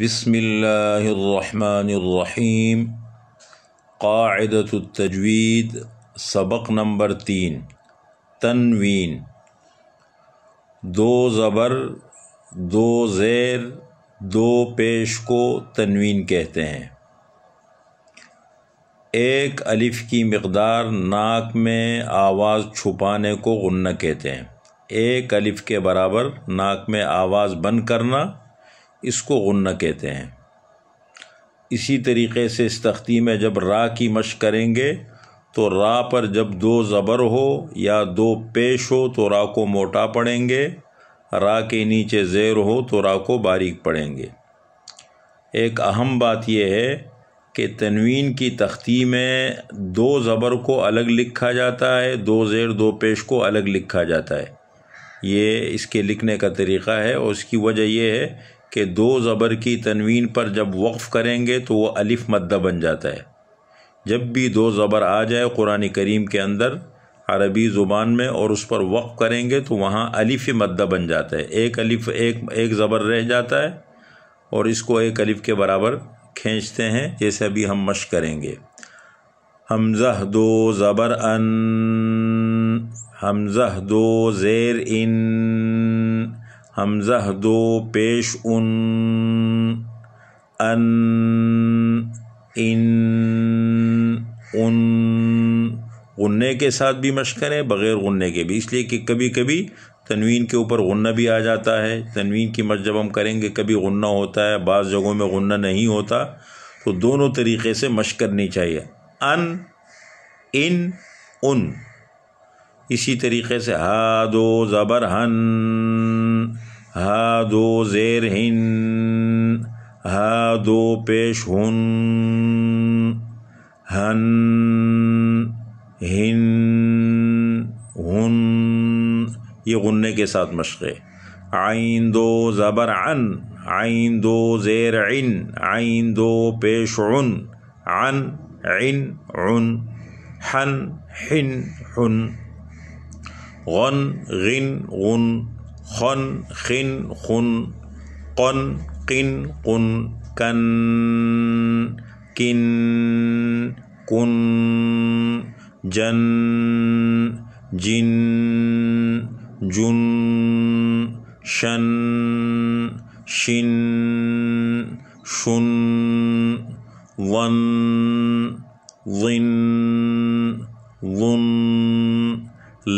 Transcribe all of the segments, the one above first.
بسم اللہ الرحمن الرحیم قاعدۃ التجوید سبق نمبر تین تنوین دو زبر دو زیر دو پیش کو تنوین کہتے ہیں ایک الف کی مقدار ناک میں آواز چھپانے کو غنہ کہتے ہیں ایک الف کے برابر ناک میں آواز بند کرنا اس کو غنہ کہتے ہیں اسی طریقے سے اس تختی میں جب را کی مشق کریں گے تو را پر جب دو زبر ہو یا دو پیش ہو تو را کو موٹا پڑیں گے را کے نیچے زیر ہو تو را کو باریک پڑیں گے ایک اہم بات یہ ہے کہ تنوین کی تختی میں دو زبر کو الگ لکھا جاتا ہے دو زیر دو پیش کو الگ لکھا جاتا ہے یہ اس کے لکھنے کا طریقہ ہے اور اس کی وجہ یہ ہے کہ دو زبر کی تنوین پر جب وقف کریں گے تو وہ الف مدہ بن جاتا ہے جب بھی دو زبر آ جائے قرآن کریم کے اندر عربی زبان میں اور اس پر وقف کریں گے تو وہاں الف مدہ بن جاتا ہے ایک الف ایک ایک زبر رہ جاتا ہے اور اس کو ایک الف کے برابر کھینچتے ہیں جیسے ابھی ہم مشق کریں گے حمزہ دو زبر ان حمزہ دو زیر ان حمزہ دو پیش ان ان ان ان غنے کے ساتھ بھی مشق کریں بغیر غنے کے بھی اس لیے کہ کبھی کبھی تنوین کے اوپر غنہ بھی آ جاتا ہے تنوین کی مشق جب ہم کریں گے کبھی غنہ ہوتا ہے بعض جگہوں میں غنہ نہیں ہوتا تو دونوں طریقے سے مشق کرنی چاہیے ان ان ان اسی طریقے سے ہادو زبر ہن ہادو زیر ہن ہادو پیش ہن ہن ہن ہن یہ غنے کے ساتھ مشق ہے دو زبر ان عن عین دو پیش عن عن عن عن حن حن حن غن غن غن خن خن خن قن قن قن كن كن كن جن جن جن شن شن شن ظن ظن ظن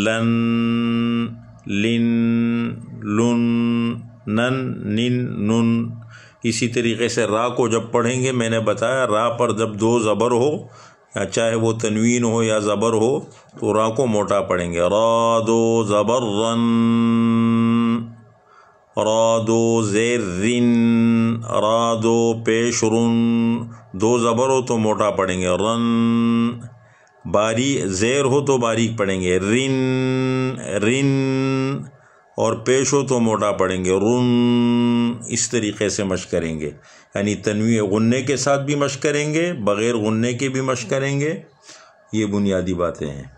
لن لن لن نن نن نن اسی طریقے سے را کو جب پڑھیں گے میں نے بتایا را پر جب دو زبر ہو یا چاہے وہ تنوین ہو یا زبر ہو تو را کو موٹا پڑھیں گے را دو زبر رن را دو زیر رن را دو پیش رن دو زبر ہو تو موٹا پڑھیں گے رن باری زیر ہو تو باریک پڑھیں گے رن رن اور پیش ہو تو موٹا پڑیں گے رن اس طریقے سے مشق کریں گے یعنی تنوی غنے کے ساتھ بھی مشق کریں گے بغیر غنے کے بھی مشق کریں گے یہ بنیادی باتیں ہیں